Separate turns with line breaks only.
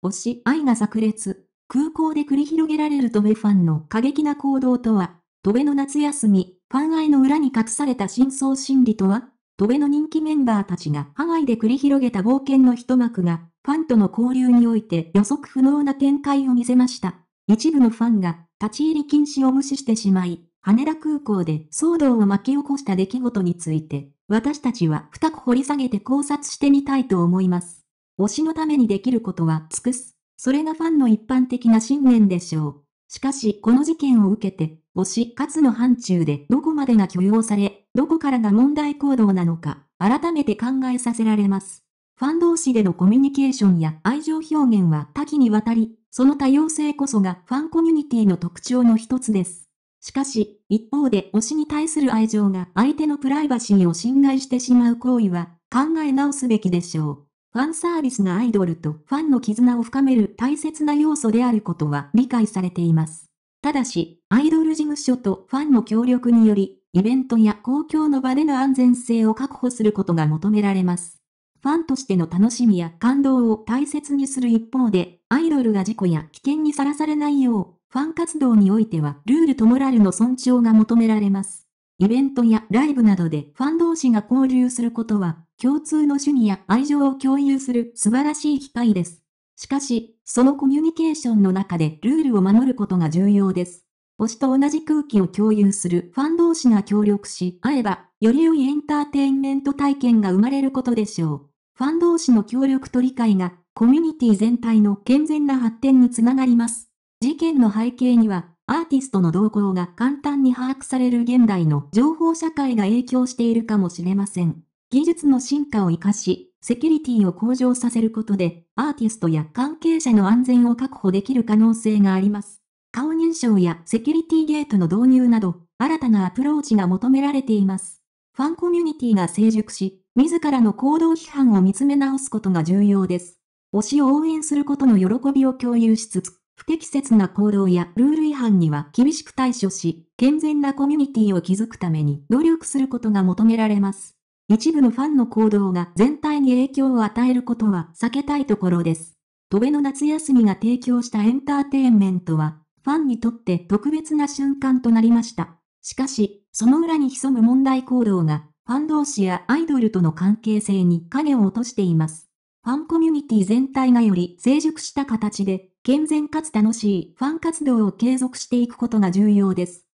推し愛が炸裂。空港で繰り広げられる戸部ファンの過激な行動とは、戸部の夏休み、ファン愛の裏に隠された真相心理とは、戸部の人気メンバーたちがハワイで繰り広げた冒険の一幕が、ファンとの交流において予測不能な展開を見せました。一部のファンが立ち入り禁止を無視してしまい、羽田空港で騒動を巻き起こした出来事について、私たちは深く掘り下げて考察してみたいと思います。推しのためにできることは尽くす。それがファンの一般的な信念でしょう。しかし、この事件を受けて、推し活の範疇でどこまでが許容され、どこからが問題行動なのか、改めて考えさせられます。ファン同士でのコミュニケーションや愛情表現は多岐にわたり、その多様性こそがファンコミュニティの特徴の一つです。しかし、一方で推しに対する愛情が相手のプライバシーを侵害してしまう行為は考え直すべきでしょう。ファンサービスがアイドルとファンの絆を深める大切な要素であることは理解されています。ただし、アイドル事務所とファンの協力により、イベントや公共の場での安全性を確保することが求められます。ファンとしての楽しみや感動を大切にする一方で、アイドルが事故や危険にさらされないよう、ファン活動においてはルールとモラルの尊重が求められます。イベントやライブなどでファン同士が交流することは、共通の趣味や愛情を共有する素晴らしい機会です。しかし、そのコミュニケーションの中でルールを守ることが重要です。推しと同じ空気を共有するファン同士が協力し合えば、より良いエンターテインメント体験が生まれることでしょう。ファン同士の協力と理解が、コミュニティ全体の健全な発展につながります。事件の背景には、アーティストの動向が簡単に把握される現代の情報社会が影響しているかもしれません。技術の進化を活かし、セキュリティを向上させることで、アーティストや関係者の安全を確保できる可能性があります。顔認証やセキュリティゲートの導入など、新たなアプローチが求められています。ファンコミュニティが成熟し、自らの行動規範を見つめ直すことが重要です。推しを応援することの喜びを共有しつつ、不適切な行動やルール違反には厳しく対処し、健全なコミュニティを築くために努力することが求められます。一部のファンの行動が全体に影響を与えることは避けたいところです。戸辺の夏休みが提供したエンターテインメントは、ファンにとって特別な瞬間となりました。しかし、その裏に潜む問題行動が、ファン同士やアイドルとの関係性に影を落としています。ファンコミュニティ全体がより成熟した形で、健全かつ楽しいファン活動を継続していくことが重要です。